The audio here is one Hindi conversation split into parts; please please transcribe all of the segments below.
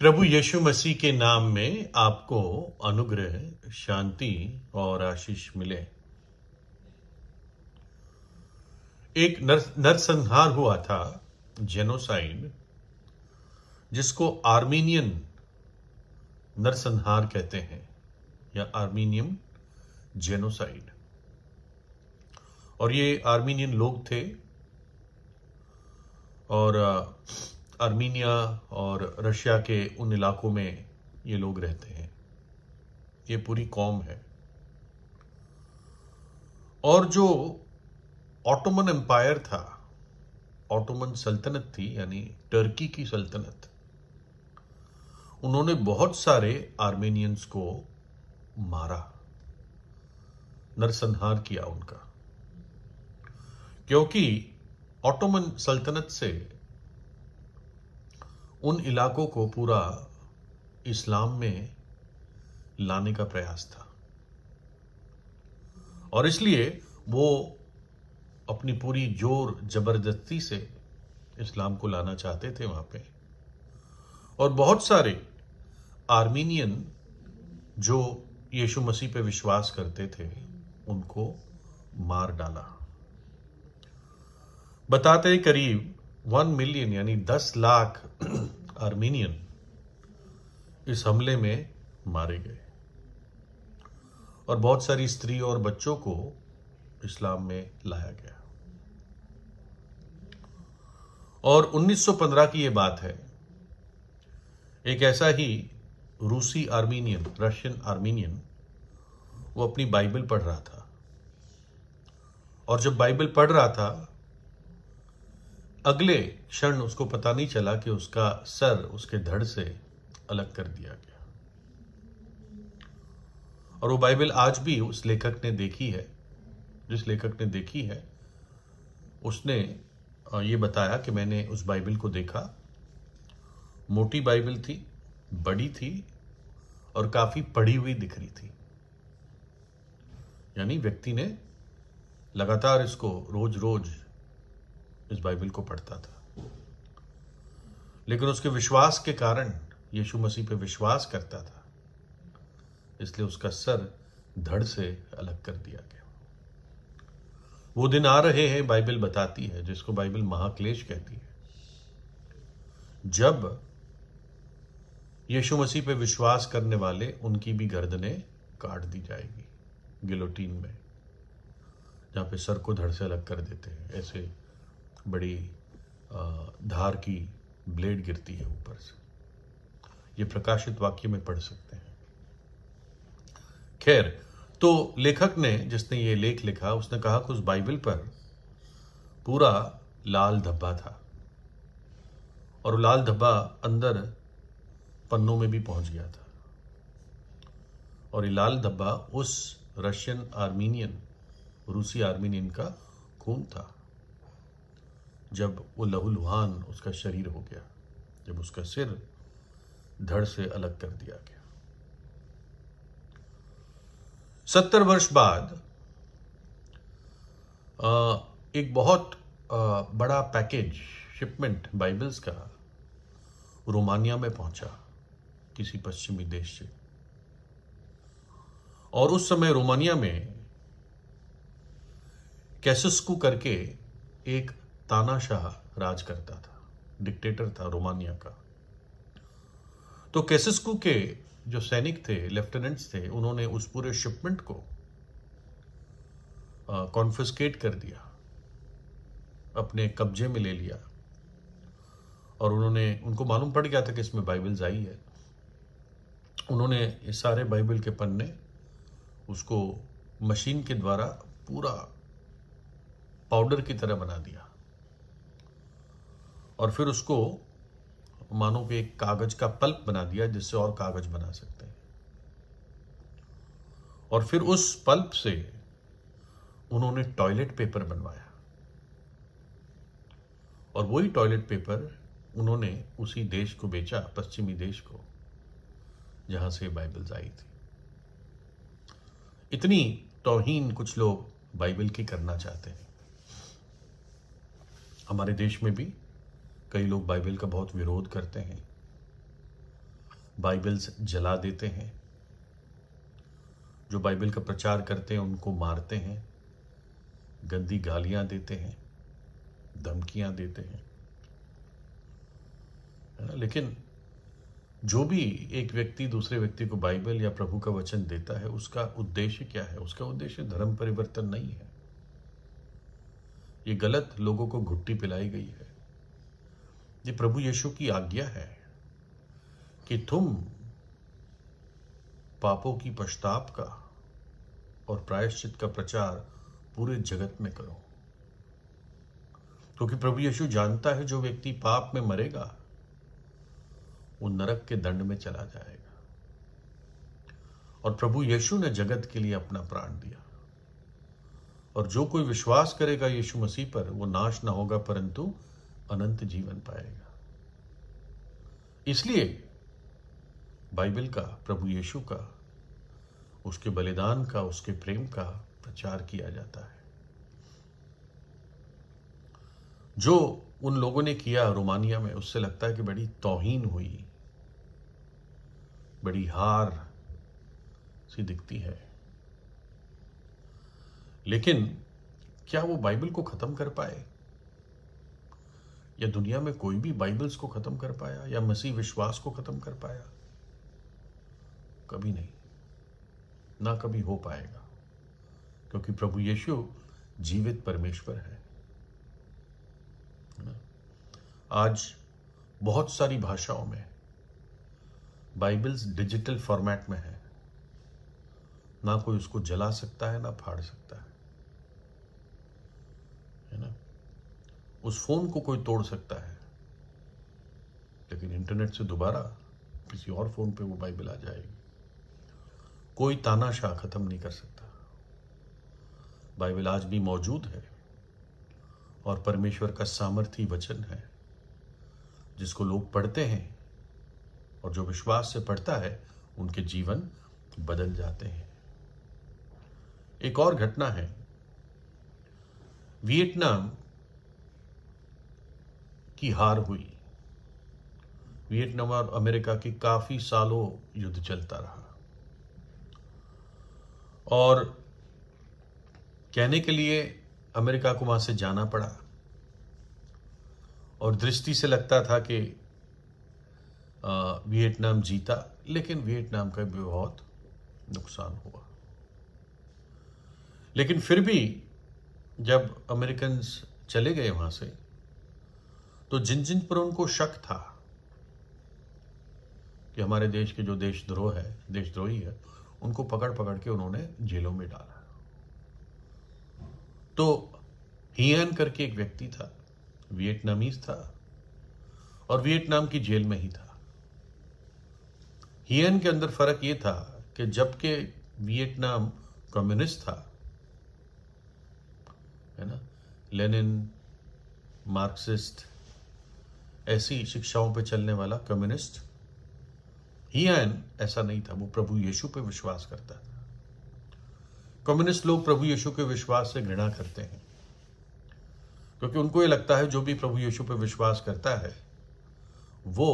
प्रभु यीशु मसीह के नाम में आपको अनुग्रह शांति और आशीष मिले एक नर, नरसंहार हुआ था जेनोसाइड जिसको आर्मीनियन नरसंहार कहते हैं या आर्मीनियम जेनोसाइड और ये आर्मीनियन लोग थे और आर्मीनिया और रशिया के उन इलाकों में ये लोग रहते हैं ये पूरी कौम है और जो ऑटोमन एम्पायर था ऑटोमन सल्तनत थी यानी टर्की की सल्तनत उन्होंने बहुत सारे आर्मेनियंस को मारा नरसंहार किया उनका क्योंकि ऑटोमन सल्तनत से उन इलाकों को पूरा इस्लाम में लाने का प्रयास था और इसलिए वो अपनी पूरी जोर जबरदस्ती से इस्लाम को लाना चाहते थे वहां पे और बहुत सारे आर्मीनियन जो यीशु मसीह पे विश्वास करते थे उनको मार डाला बताते करीब वन मिलियन यानी दस लाख आर्मेनियन इस हमले में मारे गए और बहुत सारी स्त्री और बच्चों को इस्लाम में लाया गया और 1915 की यह बात है एक ऐसा ही रूसी आर्मीनियन रशियन आर्मीनियन वो अपनी बाइबल पढ़ रहा था और जब बाइबल पढ़ रहा था अगले क्षण उसको पता नहीं चला कि उसका सर उसके धड़ से अलग कर दिया गया और वो बाइबल आज भी उस लेखक ने देखी है जिस लेखक ने देखी है उसने ये बताया कि मैंने उस बाइबल को देखा मोटी बाइबल थी बड़ी थी और काफ़ी पढ़ी हुई दिख रही थी यानी व्यक्ति ने लगातार इसको रोज रोज इस बाइबल को पढ़ता था लेकिन उसके विश्वास के कारण यीशु मसीह पे विश्वास करता था इसलिए उसका सर धड़ से अलग कर दिया गया वो दिन आ रहे हैं बाइबल बताती है जिसको बाइबल महाक्लेश कहती है जब यीशु मसीह पे विश्वास करने वाले उनकी भी गर्दनें काट दी जाएगी गिलोटीन में जहां पे सर को धड़ से अलग कर देते हैं ऐसे बड़ी धार की ब्लेड गिरती है ऊपर से ये प्रकाशित वाक्य में पढ़ सकते हैं खैर तो लेखक ने जिसने ये लेख लिखा उसने कहा कि उस बाइबल पर पूरा लाल धब्बा था और लाल धब्बा अंदर पन्नों में भी पहुंच गया था और ये लाल धब्बा उस रशियन आर्मीनियन रूसी आर्मीनियन का खून था जब वो लहुलवान उसका शरीर हो गया जब उसका सिर धड़ से अलग कर दिया गया सत्तर वर्ष बाद एक बहुत बड़ा पैकेज शिपमेंट बाइबल्स का रोमानिया में पहुंचा किसी पश्चिमी देश से और उस समय रोमानिया में कैसस्कू करके एक तानाशाह राज करता था डिक्टेटर था रोमानिया का तो कैसेस्को के जो सैनिक थे लेफ्टिनेंट्स थे उन्होंने उस पूरे शिपमेंट को कॉन्फिस्केट कर दिया अपने कब्जे में ले लिया और उन्होंने उनको मालूम पड़ गया था कि इसमें बाइबल जाई है उन्होंने इस सारे बाइबल के पन्ने उसको मशीन के द्वारा पूरा पाउडर की तरह बना दिया और फिर उसको मानो कि एक कागज का पल्प बना दिया जिससे और कागज बना सकते हैं और फिर उस पल्प से उन्होंने टॉयलेट पेपर बनवाया और वही टॉयलेट पेपर उन्होंने उसी देश को बेचा पश्चिमी देश को जहां से बाइबल्स आई थी इतनी तोहीन कुछ लोग बाइबल की करना चाहते हैं हमारे देश में भी कई लोग बाइबल का बहुत विरोध करते हैं बाइबल्स जला देते हैं जो बाइबल का प्रचार करते हैं उनको मारते हैं गंदी गालियां देते हैं धमकियां देते हैं है ना लेकिन जो भी एक व्यक्ति दूसरे व्यक्ति को बाइबल या प्रभु का वचन देता है उसका उद्देश्य क्या है उसका उद्देश्य धर्म परिवर्तन नहीं है ये गलत लोगों को घुट्टी पिलाई गई है ये प्रभु यीशु की आज्ञा है कि तुम पापों की पश्चाताप का और प्रायश्चित का प्रचार पूरे जगत में करो क्योंकि तो प्रभु यीशु जानता है जो व्यक्ति पाप में मरेगा वो नरक के दंड में चला जाएगा और प्रभु यीशु ने जगत के लिए अपना प्राण दिया और जो कोई विश्वास करेगा यीशु मसीह पर वो नाश ना होगा परंतु अनंत जीवन पाएगा इसलिए बाइबल का प्रभु यीशु का उसके बलिदान का उसके प्रेम का प्रचार किया जाता है जो उन लोगों ने किया रोमानिया में उससे लगता है कि बड़ी तोहीन हुई बड़ी हार सी दिखती है लेकिन क्या वो बाइबल को खत्म कर पाए या दुनिया में कोई भी बाइबल्स को ख़त्म कर पाया या मसीह विश्वास को ख़त्म कर पाया कभी नहीं ना कभी हो पाएगा क्योंकि प्रभु यीशु जीवित परमेश्वर है आज बहुत सारी भाषाओं में बाइबल्स डिजिटल फॉर्मेट में है ना कोई उसको जला सकता है ना फाड़ सकता है उस फोन को कोई तोड़ सकता है लेकिन इंटरनेट से दोबारा किसी और फोन पे वो बाइबल आ जाएगी कोई तानाशाह खत्म नहीं कर सकता बाइबल आज भी मौजूद है और परमेश्वर का सामर्थ्य वचन है जिसको लोग पढ़ते हैं और जो विश्वास से पढ़ता है उनके जीवन बदल जाते हैं एक और घटना है वियतनाम की हार हुई वियतनाम और अमेरिका की काफी सालों युद्ध चलता रहा और कहने के लिए अमेरिका को वहां से जाना पड़ा और दृष्टि से लगता था कि वियतनाम जीता लेकिन वियतनाम का भी बहुत नुकसान हुआ लेकिन फिर भी जब अमेरिकन चले गए वहां से तो जिन जिन पर उनको शक था कि हमारे देश के जो देशद्रोह है देशद्रोही है उनको पकड़ पकड़ के उन्होंने जेलों में डाला तो हियन करके एक व्यक्ति था वियतनामीज था और वियतनाम की जेल में ही था हियन के अंदर फर्क यह था कि जबकि वियतनाम कम्युनिस्ट था है ना लेनिन मार्क्सिस्ट ऐसी शिक्षाओं पर चलने वाला कम्युनिस्ट है ऐसा नहीं था वो प्रभु यीशु पर विश्वास करता था कम्युनिस्ट लोग प्रभु यीशु के विश्वास से घृणा करते हैं क्योंकि उनको ये लगता है जो भी प्रभु यीशु पर विश्वास करता है वो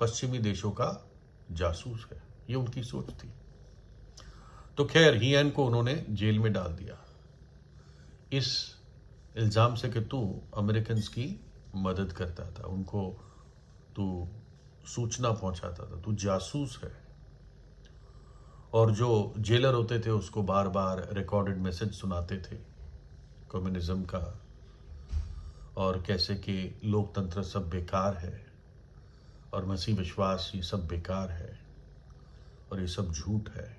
पश्चिमी देशों का जासूस है ये उनकी सोच थी तो खैर हियन को उन्होंने जेल में डाल दिया इस इल्ज़ाम से कि तू अमेरिकन की मदद करता था उनको तू सूचना पहुंचाता था तू जासूस है और जो जेलर होते थे उसको बार बार रिकॉर्डेड मैसेज सुनाते थे कम्युनिज्म का और कैसे कि लोकतंत्र सब बेकार है और मसीह विश्वास ये सब बेकार है और ये सब झूठ है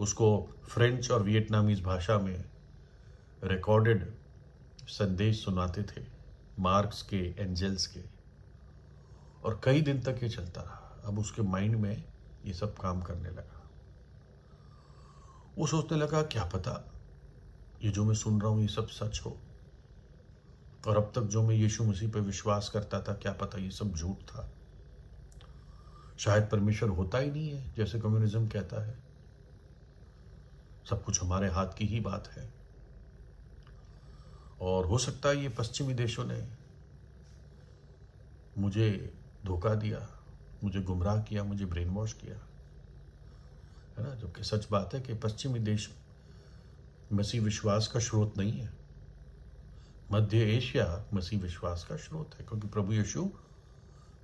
उसको फ्रेंच और वियतनामीज भाषा में रिकॉर्डेड संदेश सुनाते थे मार्क्स के एंजल्स के और कई दिन तक ये चलता रहा अब उसके माइंड में ये सब काम करने लगा वो सोचने लगा क्या पता ये जो मैं सुन रहा हूं ये सब सच हो और अब तक जो मैं यीशु मसीह पर विश्वास करता था क्या पता ये सब झूठ था शायद परमेश्वर होता ही नहीं है जैसे कम्युनिज्म कहता है सब कुछ हमारे हाथ की ही बात है और हो सकता है ये पश्चिमी देशों ने मुझे धोखा दिया मुझे गुमराह किया मुझे ब्रेन वॉश किया है ना जबकि सच बात है कि पश्चिमी देश मसी विश्वास का स्रोत नहीं है मध्य एशिया मसी विश्वास का स्रोत है क्योंकि प्रभु यीशु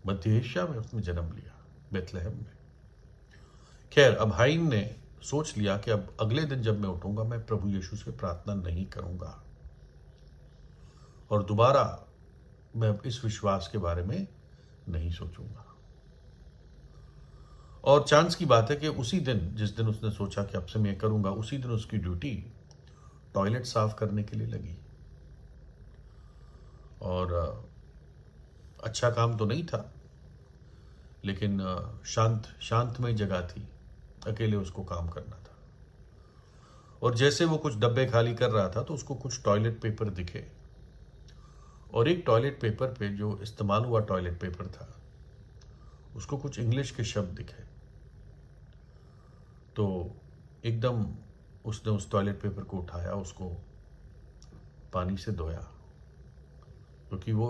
मध्य एशिया में उसने जन्म लिया बेतलहम में खैर अब हाइन ने सोच लिया कि अब अगले दिन जब मैं उठूंगा मैं प्रभु यीशु से प्रार्थना नहीं करूंगा और दोबारा मैं इस विश्वास के बारे में नहीं सोचूंगा और चांस की बात है कि उसी दिन जिस दिन उसने सोचा कि अब से मैं करूंगा उसी दिन उसकी ड्यूटी टॉयलेट साफ करने के लिए लगी और अच्छा काम तो नहीं था लेकिन शांत शांतमय जगह थी अकेले उसको काम करना था और जैसे वो कुछ डब्बे खाली कर रहा था तो उसको कुछ टॉयलेट पेपर दिखे और एक टॉयलेट पेपर पे जो इस्तेमाल हुआ टॉयलेट पेपर था उसको कुछ इंग्लिश के शब्द दिखे तो एकदम उसने उस टॉयलेट पेपर को उठाया उसको पानी से धोया क्योंकि वो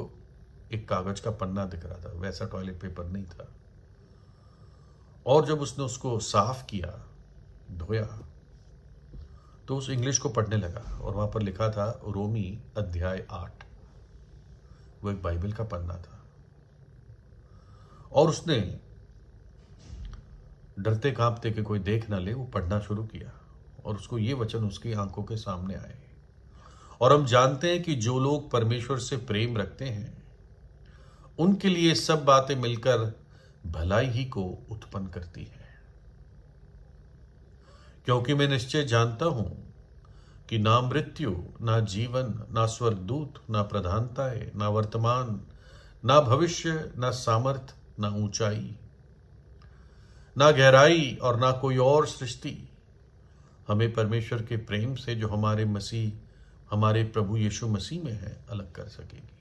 एक कागज़ का पन्ना दिख रहा था वैसा टॉयलेट पेपर नहीं था और जब उसने उसको साफ किया धोया तो उस इंग्लिश को पढ़ने लगा और वहाँ पर लिखा था रोमी अध्याय आठ वो एक बाइबल का पन्ना था और उसने डरते कांपते कि कोई देख ना ले वो पढ़ना शुरू किया और उसको ये वचन उसकी आंखों के सामने आए और हम जानते हैं कि जो लोग परमेश्वर से प्रेम रखते हैं उनके लिए सब बातें मिलकर भलाई ही को उत्पन्न करती है क्योंकि मैं निश्चय जानता हूं कि ना मृत्यु ना जीवन ना स्वर्गदूत ना प्रधानताए ना वर्तमान ना भविष्य ना सामर्थ ना ऊंचाई ना गहराई और ना कोई और सृष्टि हमें परमेश्वर के प्रेम से जो हमारे मसीह हमारे प्रभु यीशु मसीह में है अलग कर सकेगी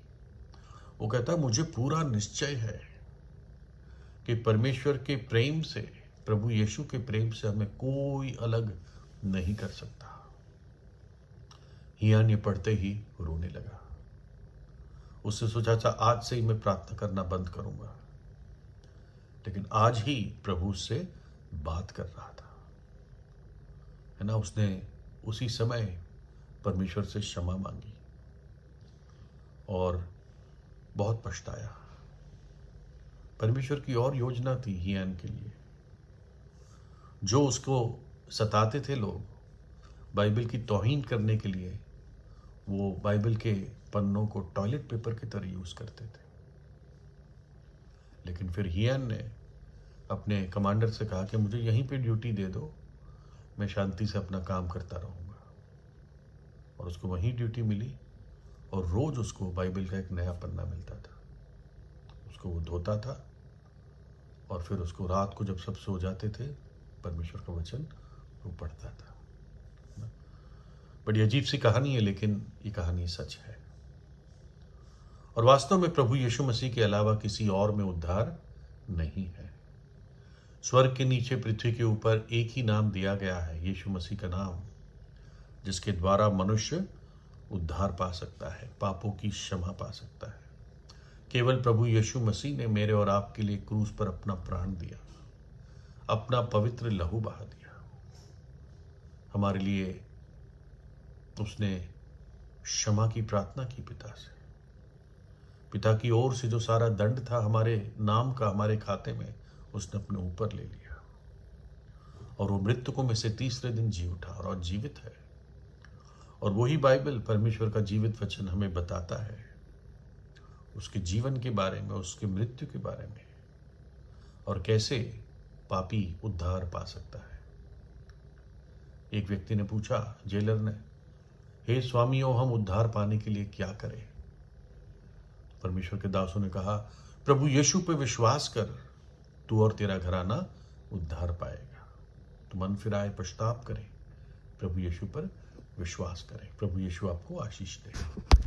वो कहता मुझे पूरा निश्चय है कि परमेश्वर के प्रेम से प्रभु यीशु के प्रेम से हमें कोई अलग नहीं कर सकता हिया ने पढ़ते ही रोने लगा उसने सोचा था अच्छा, आज से ही मैं प्रार्थना करना बंद करूंगा लेकिन आज ही प्रभु से बात कर रहा था है ना उसने उसी समय परमेश्वर से क्षमा मांगी और बहुत पछताया परमेश्वर की और योजना थी हियान के लिए जो उसको सताते थे लोग बाइबल की तोहिन करने के लिए वो बाइबल के पन्नों को टॉयलेट पेपर की तरह यूज़ करते थे लेकिन फिर हियान ने अपने कमांडर से कहा कि मुझे यहीं पे ड्यूटी दे दो मैं शांति से अपना काम करता रहूँगा और उसको वहीं ड्यूटी मिली और रोज़ उसको बाइबल का एक नया पन्ना मिलता था उसको वो धोता था और फिर उसको रात को जब सब सो जाते थे परमेश्वर का वचन वो पढ़ता था बड़ी अजीब सी कहानी है लेकिन ये कहानी सच है और वास्तव में प्रभु यीशु मसीह के अलावा किसी और में उद्धार नहीं है स्वर्ग के नीचे पृथ्वी के ऊपर एक ही नाम दिया गया है यीशु मसीह का नाम जिसके द्वारा मनुष्य उद्धार पा सकता है पापों की क्षमा पा सकता है केवल प्रभु यीशु मसीह ने मेरे और आपके लिए क्रूस पर अपना प्राण दिया अपना पवित्र लहू बहा दिया हमारे लिए उसने क्षमा की प्रार्थना की पिता से पिता की ओर से जो सारा दंड था हमारे नाम का हमारे खाते में उसने अपने ऊपर ले लिया और वो मृतकों में से तीसरे दिन जी उठा और जीवित है और वही बाइबल परमेश्वर का जीवित वचन हमें बताता है उसके जीवन के बारे में उसके मृत्यु के बारे में और कैसे पापी उद्धार पा सकता है एक व्यक्ति ने पूछा जेलर ने हे स्वामियों हम उद्धार पाने के लिए क्या करें परमेश्वर के दासों ने कहा प्रभु यीशु पर विश्वास कर तू और तेरा घराना उद्धार पाएगा तो मन फिराए पश्चाताप करें प्रभु यीशु पर विश्वास करें प्रभु यीशु आपको आशीष दे